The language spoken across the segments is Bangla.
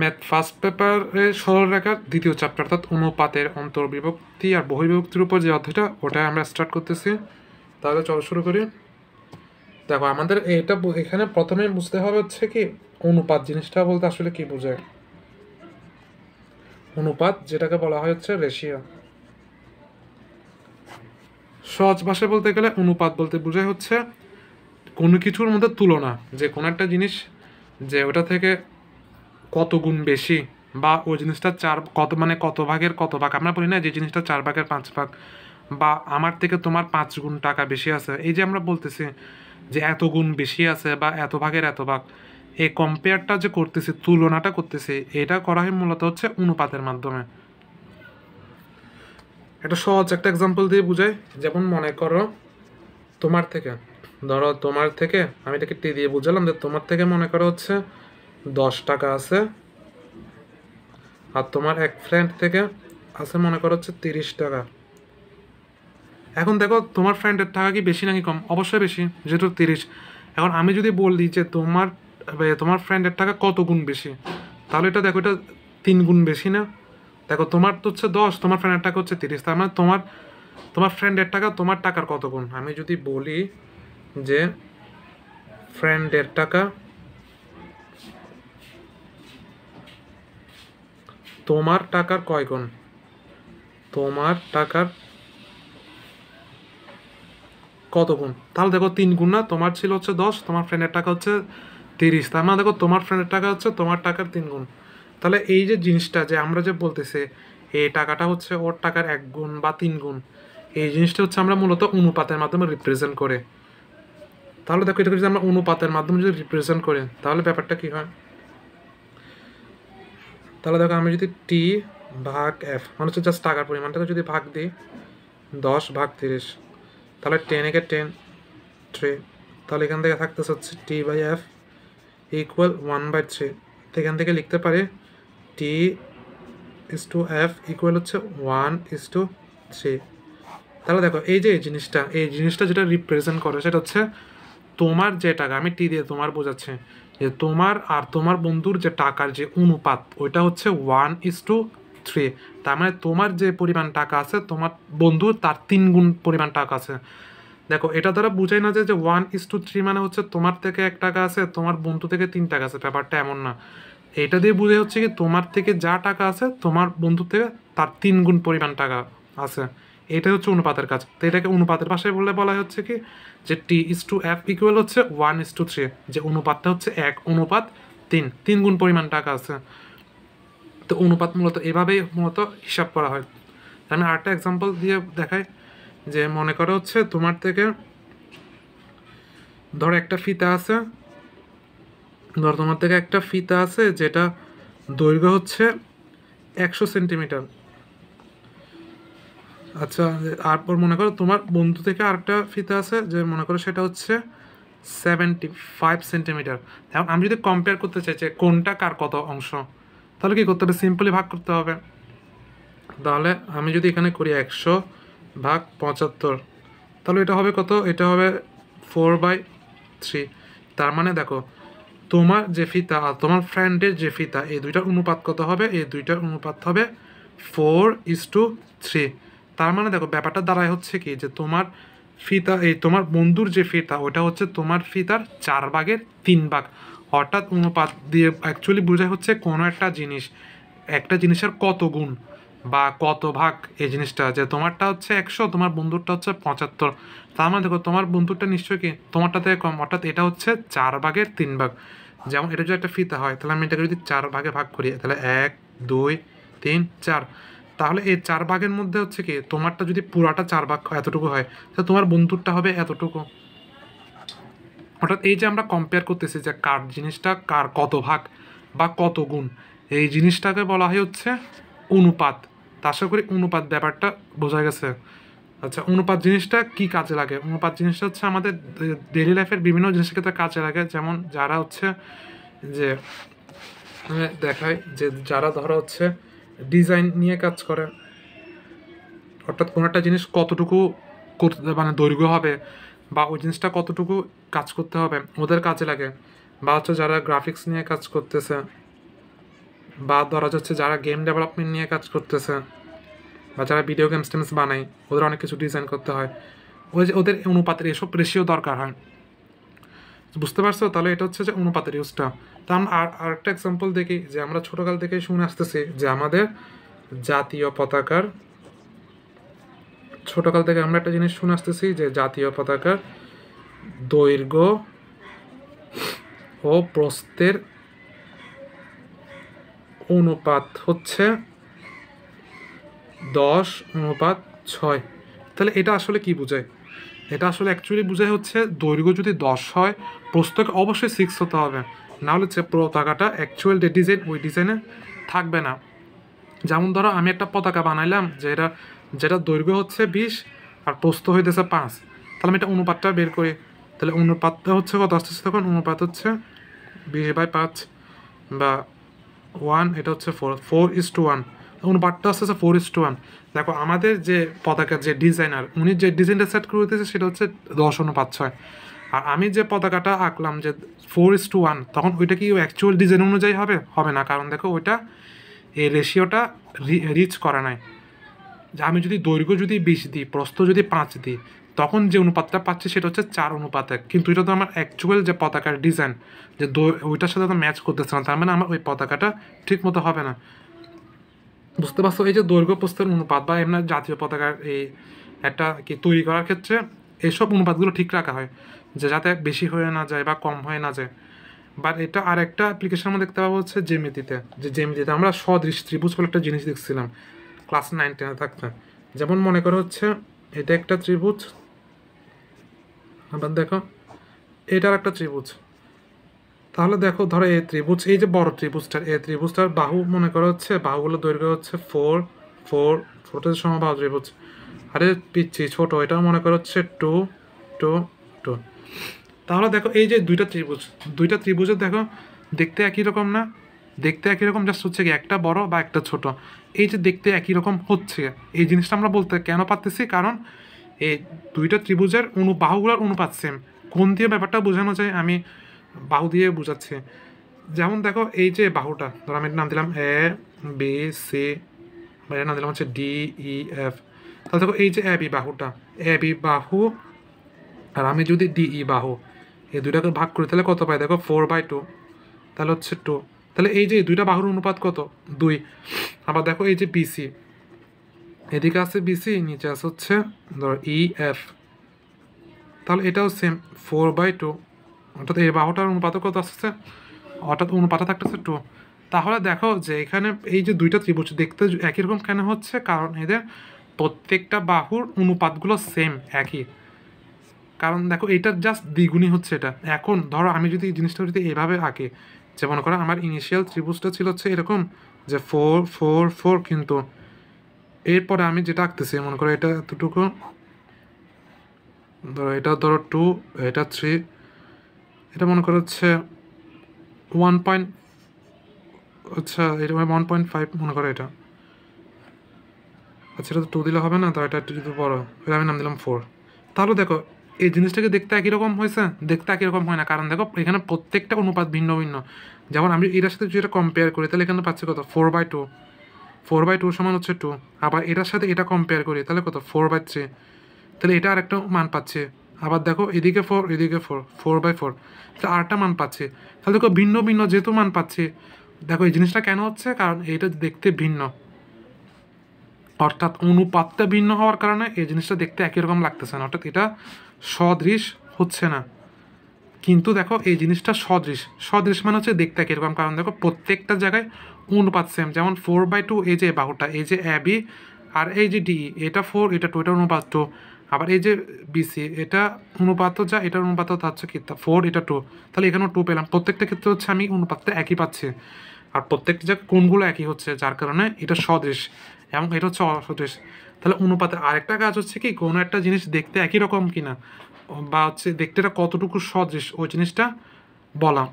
ম্যাথ ফার্স্ট পেপারে সরল রেখার দ্বিতীয় চ্যাপ্টার অর্থাৎ অনুপাতের অন্তর্বিভক্তি আর বহির্বিভক্তির উপর যে অধ্যায়টা ওটাই আমরা স্টার্ট করতেছি তাহলে চল শুরু করি দেখো আমাদের এটা এখানে প্রথমে বুঝতে হবে হচ্ছে কি অনুপাত জিনিসটা বলতে আসলে কি বোঝায় অনুপাত যেটাকে বলা হয় হচ্ছে রেশিয়া সহজ ভাষায় বলতে গেলে অনুপাত বলতে বোঝায় হচ্ছে কোনো কিছুর মধ্যে তুলনা যে কোনো একটা জিনিস যে ওটা থেকে কত গুণ বেশি বা ওই জিনিসটা চার কত মানে কত ভাগের কত ভাগ আমরা বলি না যে জিনিসটা চার ভাগের পাঁচ ভাগ বা আমার থেকে তোমার পাঁচ গুণ টাকা বেশি আছে এই যে আমরা বলতেছি যে এত গুণ বেশি আছে বা এত ভাগের এত ভাগ এই কম্পেয়ারটা যে করতেছি তুলনাটা করতেছি এটা করা হয় মূলত হচ্ছে অনুপাতের মাধ্যমে এটা সহজ একটা এক্সাম্পল দিয়ে বুঝাই যেমন মনে করো তোমার থেকে ধরো তোমার থেকে আমি এটাকে টি দিয়ে বুঝালাম যে তোমার থেকে মনে করো হচ্ছে দশ টাকা আছে আর তোমার এক ফ্রেন্ড থেকে আছে মনে করো হচ্ছে তিরিশ টাকা এখন দেখো তোমার ফ্রেন্ডের টাকা কি বেশি নাকি কম অবশ্যই বেশি যেহেতু তিরিশ এখন আমি যদি বলি যে তোমার তোমার ফ্রেন্ডের টাকা কত গুণ বেশি তাহলে এটা দেখো এটা তিন গুণ বেশি না দেখো তোমার তো হচ্ছে দশ তোমার ফ্রেন্ডের টাকা হচ্ছে তিরিশ তার মানে তোমার তোমার ফ্রেন্ডের টাকা তোমার টাকার কত গুণ আমি যদি বলি যে ফ্রেন্ডের টাকা তোমার টাকার কয় গুণ তোমার টাকার কত গুণ তাহলে দেখো তিন গুণ না তোমার ছিল হচ্ছে দশ তোমার ফ্রেন্ডের টাকা হচ্ছে তিরিশ তার মানে দেখো তোমার ফ্রেন্ডের টাকা হচ্ছে তোমার টাকার তিন গুণ তাহলে এই যে জিনিসটা যে আমরা যে বলতেছি এই টাকাটা হচ্ছে ওর টাকার এক গুণ বা তিন গুণ এই জিনিসটা হচ্ছে আমরা মূলত অনুপাতের মাধ্যমে রিপ্রেজেন্ট করে তাহলে দেখো এটা যদি আমরা অনুপাতের মাধ্যমে যদি রিপ্রেজেন্ট করি তাহলে ব্যাপারটা কী হয় তাহলে দেখো আমি যদি টি ভাগ এফ মানে হচ্ছে জাস্ট টাকার পরিমাণটাকে যদি ভাগ দিই দশ ভাগ তিরিশ তাহলে টেন একে টেন থ্রি তাহলে এখান থেকে থাকতেছে হচ্ছে T by F equal one by three এখান থেকে লিখতে পারি T is to F equal হচ্ছে ওয়ান ইস টু থ্রি তাহলে দেখো এই যে এই জিনিসটা এই জিনিসটা যেটা রিপ্রেজেন্ট করে সেটা হচ্ছে তোমার যে টাকা আমি টি দিয়ে তোমার বোঝাচ্ছে যে তোমার আর তোমার বন্ধুর যে টাকার যে অনুপাত ওইটা হচ্ছে ওয়ান ইস টু থ্রি তার মানে তোমার যে পরিমাণ টাকা আছে তোমার বন্ধুর তার তিন গুণ পরিমাণ টাকা আছে দেখো এটা দ্বারা বুঝাই না যে ওয়ান ইস টু থ্রি মানে হচ্ছে তোমার থেকে এক টাকা আছে তোমার বন্ধু থেকে তিন টাকা আছে ব্যাপারটা এমন না এটা দিয়ে বুঝে হচ্ছে কি তোমার থেকে যা টাকা আছে তোমার বন্ধু থেকে তার তিন গুণ পরিমাণ টাকা আছে এটাই হচ্ছে অনুপাতের কাজ তো এটাকে অনুপাতের ভাষায় বলে বলা হচ্ছে কি যে T is to F equal হচ্ছে ওয়ান ইস টু থ্রি যে অনুপাতটা হচ্ছে এক অনুপাত তিন তিন গুণ পরিমাণ টাকা আছে তো অনুপাত মূলত এভাবেই মূলত হিসাব করা হয় আমি আরেকটা এক্সাম্পল দিয়ে দেখাই যে মনে করো হচ্ছে তোমার থেকে ধরো একটা ফিতা আছে ধরো তোমার থেকে একটা ফিতা আছে যেটা দৈর্ঘ্য হচ্ছে একশো সেন্টিমিটার আচ্ছা তারপর মনে করো তোমার বন্ধু থেকে আরেকটা ফিতে আছে যে মনে করো সেটা হচ্ছে সেভেন্টি ফাইভ সেন্টিমিটার এখন আমি যদি কম্পেয়ার করতে চাই যে কোনটা কার কত অংশ তাহলে কী করতে হবে সিম্পলি ভাগ করতে হবে তাহলে আমি যদি এখানে করি একশো ভাগ পঁচাত্তর তাহলে এটা হবে কত এটা হবে ফোর বাই থ্রি তার মানে দেখো তোমার যে ফিতা আর তোমার ফ্রেন্ডের যে ফিতা এই দুইটার অনুপাত কত হবে এই দুইটার অনুপাত হবে ফোর ইস টু থ্রি তার মানে দেখো ব্যাপারটা দাঁড়ায় হচ্ছে কি যে তোমার ফিতা এই তোমার বন্ধুর যে ফিতা ওটা হচ্ছে তোমার ফিতার চার ভাগের তিন ভাগ অর্থাৎ অনুপাত দিয়ে অ্যাকচুয়ালি বোঝায় হচ্ছে কোনো একটা জিনিস একটা জিনিসের কত গুণ বা কত ভাগ এই জিনিসটা যে তোমারটা হচ্ছে একশো তোমার বন্ধুরটা হচ্ছে পঁচাত্তর তার মানে দেখো তোমার বন্ধুরটা নিশ্চয়ই কি তোমারটা থেকে কম অর্থাৎ এটা হচ্ছে চার ভাগের তিন ভাগ যেমন এটা যদি একটা ফিতা হয় তাহলে আমি এটাকে যদি চার ভাগে ভাগ করি তাহলে এক দুই তিন চার তাহলে এই চার ভাগের মধ্যে হচ্ছে কি তোমারটা যদি পুরাটা চার ভাগ এতটুকু হয় তাহলে তোমার বন্ধুরটা হবে এতটুকু অর্থাৎ এই যে আমরা কম্পেয়ার করতেছি যে কার জিনিসটা কার কত ভাগ বা কত গুণ এই জিনিসটাকে বলা হয় হচ্ছে অনুপাত আশা করি অনুপাত ব্যাপারটা বোঝা গেছে আচ্ছা অনুপাত জিনিসটা কি কাজে লাগে অনুপাত জিনিসটা হচ্ছে আমাদের ডেলি লাইফের বিভিন্ন জিনিসের ক্ষেত্রে কাজে লাগে যেমন যারা হচ্ছে যে দেখায় যে যারা ধরো হচ্ছে ডিজাইন নিয়ে কাজ করে অর্থাৎ কোনো একটা জিনিস কতটুকু করতে মানে দৈর্ঘ্য হবে বা ওই জিনিসটা কতটুকু কাজ করতে হবে ওদের কাজে লাগে বা হচ্ছে যারা গ্রাফিক্স নিয়ে কাজ করতেছে বা ধরা যাচ্ছে যারা গেম ডেভেলপমেন্ট নিয়ে কাজ করতেছে বা যারা ভিডিও গেমস টেমস বানায় ওদের অনেক কিছু ডিজাইন করতে হয় ওই যে ওদের অনুপাতের এসব রেশিও দরকার হয় বুঝতে পারছো তাহলে এটা হচ্ছে যে অনুপাতের ইউজটা তা আমরা আর আরেকটা এক্সাম্পল দেখি যে আমরা ছোটোকাল থেকে শুনে আসতেছি যে আমাদের জাতীয় পতাকার ছোটোকাল থেকে আমরা একটা জিনিস শুনে আসতেছি যে জাতীয় পতাকার দৈর্ঘ্য ও প্রস্থের অনুপাত হচ্ছে দশ অনুপাত ছয় তাহলে এটা আসলে কি বোঝায় এটা আসলে অ্যাকচুয়ালি বোঝাই হচ্ছে দৈর্ঘ্য যদি দশ হয় প্রস্তকে অবশ্যই সিক্স হতে হবে নাহলে যে পতাকাটা অ্যাকচুয়াল যে ডিজাইন ওই ডিজাইনে থাকবে না যেমন ধরো আমি একটা পতাকা বানাইলাম যে এটা যেটা দৈর্ঘ্য হচ্ছে বিশ আর প্রস্ত হইতেছে পাঁচ তাহলে আমি এটা অনুপাতটা বের করি তাহলে অনুপাতটা হচ্ছে কত আসতেছে তখন অনুপাত হচ্ছে বিশ বাই পাঁচ বা ওয়ান এটা হচ্ছে four four is to one এবং বাটটা হচ্ছে ফোর ইস টু ওয়ান দেখো আমাদের যে পতাকার যে ডিজাইনার উনি যে ডিজাইনটা সেট করে দিতেছে সেটা হচ্ছে দশ অনুপাত ছয় আর আমি যে পতাকাটা আঁকলাম যে ফোর ইস টু ওয়ান তখন ওইটা কি অ্যাকচুয়াল ডিজাইন অনুযায়ী হবে হবে না কারণ দেখো ওইটা এই রেশিওটা রিচ করা নাই যে আমি যদি দৈর্ঘ্য যদি বিশ দিই প্রস্থ যদি পাঁচ দিই তখন যে অনুপাতটা পাচ্ছি সেটা হচ্ছে চার অনুপাত এক কিন্তু এটা তো আমার অ্যাকচুয়াল যে পতাকার ডিজাইন যে ওইটার সাথে তো ম্যাচ করতেছে না তার মানে আমার ওই পতাকাটা ঠিক মতো হবে না বুঝতে পারছো এই যে দৈর্ঘ্য প্রস্তের অনুপাত বা এমনি জাতীয় পতাকার এই একটা কি তৈরি করার ক্ষেত্রে এইসব অনুপাতগুলো ঠিক রাখা হয় যে যাতে বেশি হয়ে না যায় বা কম হয়ে না যায় বাট এটা আর একটা অ্যাপ্লিকেশান আমরা দেখতে পাবো হচ্ছে জেমিতিতে যে জেমিতিতে আমরা সদৃশ ত্রিভুজ বলে একটা জিনিস দেখছিলাম ক্লাস নাইন টেনে থাকতে যেমন মনে করো হচ্ছে এটা একটা ত্রিভুজ আবার দেখো এটার একটা ত্রিভুজ তাহলে দেখো ধরো এই ত্রিভুজ এই যে বড় ত্রিভুজটার এই ত্রিভুজটার বাহু মনে করা হচ্ছে বাহুগুলো দৈর্ঘ্য হচ্ছে ফোর ফোর ফোরটা সমবাহু ত্রিভুজ আরে পিচ্ছি ছোট এটাও মনে করা হচ্ছে টু টু টু তাহলে দেখো এই যে দুইটা ত্রিভুজ দুইটা ত্রিভুজের দেখো দেখতে একই রকম না দেখতে একই রকম জাস্ট হচ্ছে কি একটা বড় বা একটা ছোট এই যে দেখতে একই রকম হচ্ছে এই জিনিসটা আমরা বলতে কেন পারতেছি কারণ এই দুইটা ত্রিভুজের অনুবাহুগুলোর অনুপাত সেম কোন দিয়ে ব্যাপারটা বোঝানো যায় আমি বাহু দিয়ে বোঝাচ্ছে যেমন দেখো এই যে বাহুটা ধরো আমি নাম দিলাম এ বি সি এর নাম দিলাম হচ্ছে ডি ই এফ তাহলে দেখো এই যে এ বি বাহুটা এ বি বাহু আর আমি যদি ডি ই বাহু এই দুইটাকে ভাগ করি তাহলে কত পাই দেখো ফোর বাই টু তাহলে হচ্ছে টু তাহলে এই যে দুইটা বাহুর অনুপাত কত দুই আবার দেখো এই যে বিসি এদিকে আছে বিসি নিচে আছে হচ্ছে ধরো ই e, এফ তাহলে এটাও সেম ফোর বাই টু অর্থাৎ এই বাহুটার অনুপাত কত আসছে অর্থাৎ অনুপাত থাকতেছে টু তাহলে দেখো যে এখানে এই যে দুইটা ত্রিভুজ দেখতে একই রকম কেন হচ্ছে কারণ এদের প্রত্যেকটা বাহুর অনুপাতগুলো সেম একই কারণ দেখো এটা জাস্ট দ্বিগুণই হচ্ছে এটা এখন ধরো আমি যদি জিনিসটা যদি এভাবে আঁকি যে মনে করো আমার ইনিশিয়াল ত্রিভুজটা ছিল হচ্ছে এরকম যে ফোর ফোর ফোর কিন্তু এরপরে আমি যেটা আঁকতেছি মনে করো এটা এতটুকু ধরো এটা ধরো টু এটা থ্রি এটা মনে করা হচ্ছে ওয়ান পয়েন্ট আচ্ছা এটা ওয়ান পয়েন্ট ফাইভ মনে করো এটা আচ্ছা এটা তো টু দিলে হবে না তো এটা যদি বড় এটা আমি নাম দিলাম ফোর তাহলে দেখো এই জিনিসটাকে দেখতে একই রকম হয়েছে দেখতে একই রকম হয় না কারণ দেখো এখানে প্রত্যেকটা অনুপাত ভিন্ন ভিন্ন যেমন আমি এটার সাথে যদি এটা কম্পেয়ার করি তাহলে এখানে পাচ্ছি কত four by two four by two সমান হচ্ছে টু আবার এটার সাথে এটা কম্পেয়ার করি তাহলে কত ফোর বাই থ্রি তাহলে এটা আর একটা মান পাচ্ছে আবার দেখো এদিকে ফোর এদিকে ফোর ফোর বাই ফোর তাহলে আটটা মান পাচ্ছে তাহলে দেখো ভিন্ন ভিন্ন যেহেতু মান পাচ্ছে দেখো এই জিনিসটা কেন হচ্ছে কারণ এটা দেখতে ভিন্ন অর্থাৎ অনুপাতটা ভিন্ন হওয়ার কারণে এই জিনিসটা দেখতে একই রকম লাগতেছে না অর্থাৎ এটা সদৃশ হচ্ছে না কিন্তু দেখো এই জিনিসটা সদৃশ সদৃশ মানে হচ্ছে দেখতে একই রকম কারণ দেখো প্রত্যেকটা জায়গায় অনুপাত সেম যেমন ফোর বাই টু এই যে বাহুটা এই যে অ্যাবি আর এই যে ডি এটা ফোর এটা টু এটা অনুপাত টু আবার এই যে বিসি এটা অনুপাত যা এটার অনুপাত হচ্ছে কি ফোর এটা টু তাহলে এখানেও টু পেলাম প্রত্যেকটা ক্ষেত্রে হচ্ছে আমি অনুপাতটা একই পাচ্ছি আর প্রত্যেকটা যা কোনগুলো একই হচ্ছে যার কারণে এটা সদৃশ এবং এটা হচ্ছে অসদৃশ তাহলে অনুপাতে আরেকটা কাজ হচ্ছে কি কোনো একটা জিনিস দেখতে একই রকম কিনা বা হচ্ছে দেখতে এটা কতটুকু সদৃশ ওই জিনিসটা বলা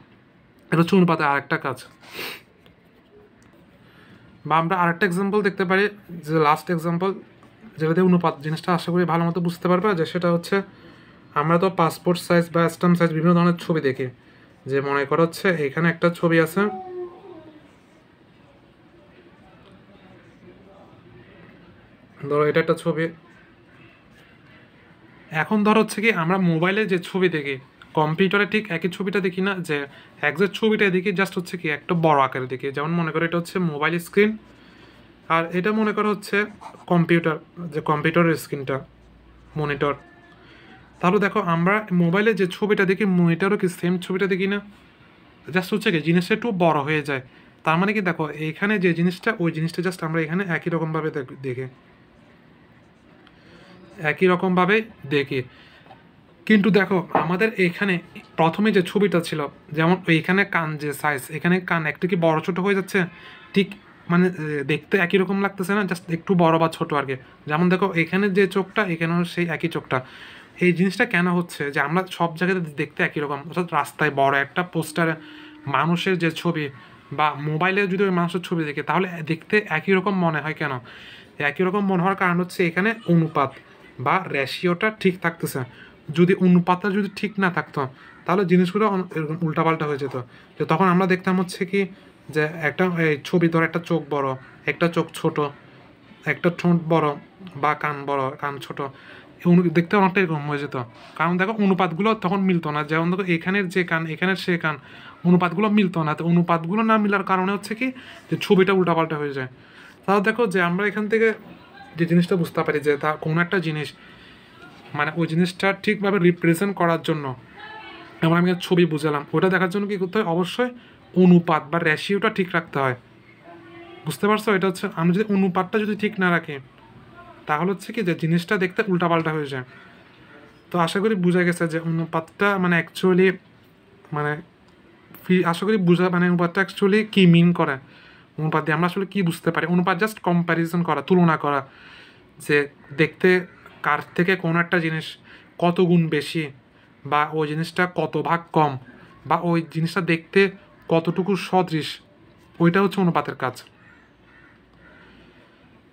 এটা হচ্ছে অনুপাতে আরেকটা কাজ বা আমরা আরেকটা এক্সাম্পল দেখতে পারি যে লাস্ট এক্সাম্পল যেটাতে অনুপাত জিনিসটা আশা করি ভালো মতো বুঝতে পারবে যে সেটা হচ্ছে আমরা তো পাসপোর্ট সাইজ বা স্ট্যাম্প সাইজ বিভিন্ন ধরনের ছবি দেখি যে মনে করা হচ্ছে এখানে একটা ছবি আছে ধরো এটা একটা ছবি এখন ধর হচ্ছে কি আমরা মোবাইলে যে ছবি দেখি কম্পিউটারে ঠিক একই ছবিটা দেখি না যে একজ্যাক্ট ছবিটা দেখি জাস্ট হচ্ছে কি একটা বড় আকারে দেখি যেমন মনে করো এটা হচ্ছে মোবাইল স্ক্রিন আর এটা মনে করা হচ্ছে কম্পিউটার যে কম্পিউটারের স্ক্রিনটা মনিটর তাহলে দেখো আমরা মোবাইলে যে ছবিটা দেখি মনিটরও কি সেম ছবিটা দেখি না জাস্ট হচ্ছে কি জিনিসটা একটু বড় হয়ে যায় তার মানে কি দেখো এখানে যে জিনিসটা ওই জিনিসটা জাস্ট আমরা এখানে একই রকমভাবে দেখি একই রকমভাবে দেখি কিন্তু দেখো আমাদের এখানে প্রথমে যে ছবিটা ছিল যেমন এখানে কান যে সাইজ এখানে কান একটু কি বড় ছোটো হয়ে যাচ্ছে ঠিক মানে দেখতে একই রকম লাগতেছে না জাস্ট একটু বড় বা ছোটো আর কি যেমন দেখো এখানে যে চোখটা এখানেও সেই একই চোখটা এই জিনিসটা কেন হচ্ছে যে আমরা সব জায়গাতে দেখতে একই রকম অর্থাৎ রাস্তায় বড় একটা পোস্টারে মানুষের যে ছবি বা মোবাইলে যদি ওই মানুষের ছবি দেখে তাহলে দেখতে একই রকম মনে হয় কেন একই রকম মনে হওয়ার কারণ হচ্ছে এখানে অনুপাত বা রেশিওটা ঠিক থাকতেছে যদি অনুপাতটা যদি ঠিক না থাকতো তাহলে জিনিসগুলো এরকম উল্টাপাল্টা হয়ে যেত তো তখন আমরা দেখতাম হচ্ছে কি যে একটা এই ছবি ধর একটা চোখ বড় একটা চোখ ছোট একটা ঠোঁট বড় বা কান বড় কান ছোট দেখতে অনেকটা এরকম হয়ে যেত কারণ দেখো অনুপাতগুলো তখন মিলতো না যেমন দেখো এখানের যে কান এখানের সে কান অনুপাতগুলো মিলতো না তো অনুপাতগুলো না মিলার কারণে হচ্ছে কি যে ছবিটা উল্টাপাল্টা হয়ে যায় তাহলে দেখো যে আমরা এখান থেকে যে জিনিসটা বুঝতে পারি যে তা কোনো একটা জিনিস মানে ওই জিনিসটা ঠিকভাবে রিপ্রেজেন্ট করার জন্য আমরা আমি ছবি বুঝালাম ওটা দেখার জন্য কী করতে হয় অবশ্যই অনুপাত বা রেশিওটা ঠিক রাখতে হয় বুঝতে পারছো এটা হচ্ছে আমি যদি অনুপাতটা যদি ঠিক না রাখি তাহলে হচ্ছে কি যে জিনিসটা দেখতে উল্টাপাল্টা হয়ে যায় তো আশা করি বোঝা গেছে যে অনুপাতটা মানে অ্যাকচুয়ালি মানে আশা করি বোঝা মানে অনুপাতটা অ্যাকচুয়ালি কী মিন করে অনুপাত দিয়ে আমরা আসলে কী বুঝতে পারি অনুপাত জাস্ট কম্প্যারিজন করা তুলনা করা যে দেখতে কার থেকে কোনো একটা জিনিস কত গুণ বেশি বা ওই জিনিসটা কত ভাগ কম বা ওই জিনিসটা দেখতে কতটুকু সদৃশ ওইটা হচ্ছে অনুপাতের কাজ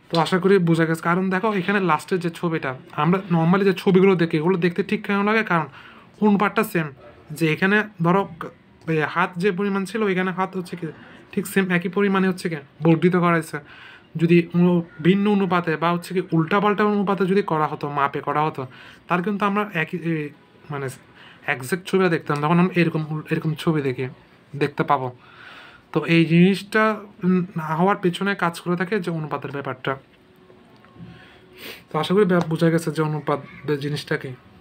তো আশা করি বোঝা গেছে কারণ দেখো এখানে লাস্টের যে ছবিটা আমরা নর্মালি যে ছবিগুলো দেখি এগুলো দেখতে ঠিক কেমন লাগে কারণ অনুপাতটা সেম যে এখানে ধরো হাত যে পরিমাণ ছিল এখানে হাত হচ্ছে কি ঠিক সেম একই পরিমাণে হচ্ছে কি বর্ধিত করাইছে যদি ভিন্ন অনুপাতে বা হচ্ছে কি উল্টাপাল্টা অনুপাতে যদি করা হতো মাপে করা হতো তার কিন্তু আমরা একই মানে একজ্যাক্ট ছবিটা দেখতাম তখন আমরা এরকম এরকম ছবি দেখি দেখতে পাবো তো এই জিনিসটা হওয়ার পেছনে কাজ করে থাকে যে অনুপাতের ব্যাপারটা তো আশা করি বোঝা গেছে যে অনুপাত জিনিসটা কি